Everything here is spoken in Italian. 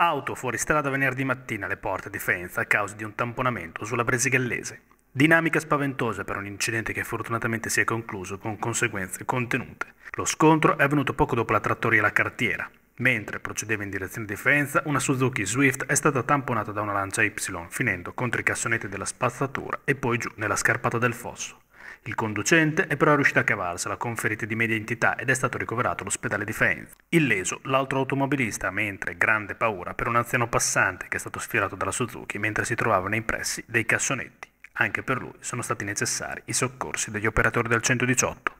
Auto fuoristrada venerdì mattina alle porte di Faenza a causa di un tamponamento sulla Bresighellese. Dinamica spaventosa per un incidente che fortunatamente si è concluso con conseguenze contenute. Lo scontro è avvenuto poco dopo la trattoria La Cartiera. Mentre procedeva in direzione di Faenza, una Suzuki Swift è stata tamponata da una lancia Y, finendo contro i cassonetti della spazzatura e poi giù nella scarpata del fosso. Il conducente è però riuscito a cavarsela con ferite di media entità ed è stato ricoverato all'ospedale di Faenza. Illeso l'altro automobilista, mentre grande paura per un anziano passante che è stato sfiorato dalla Suzuki mentre si trovava nei pressi dei cassonetti. Anche per lui sono stati necessari i soccorsi degli operatori del 118.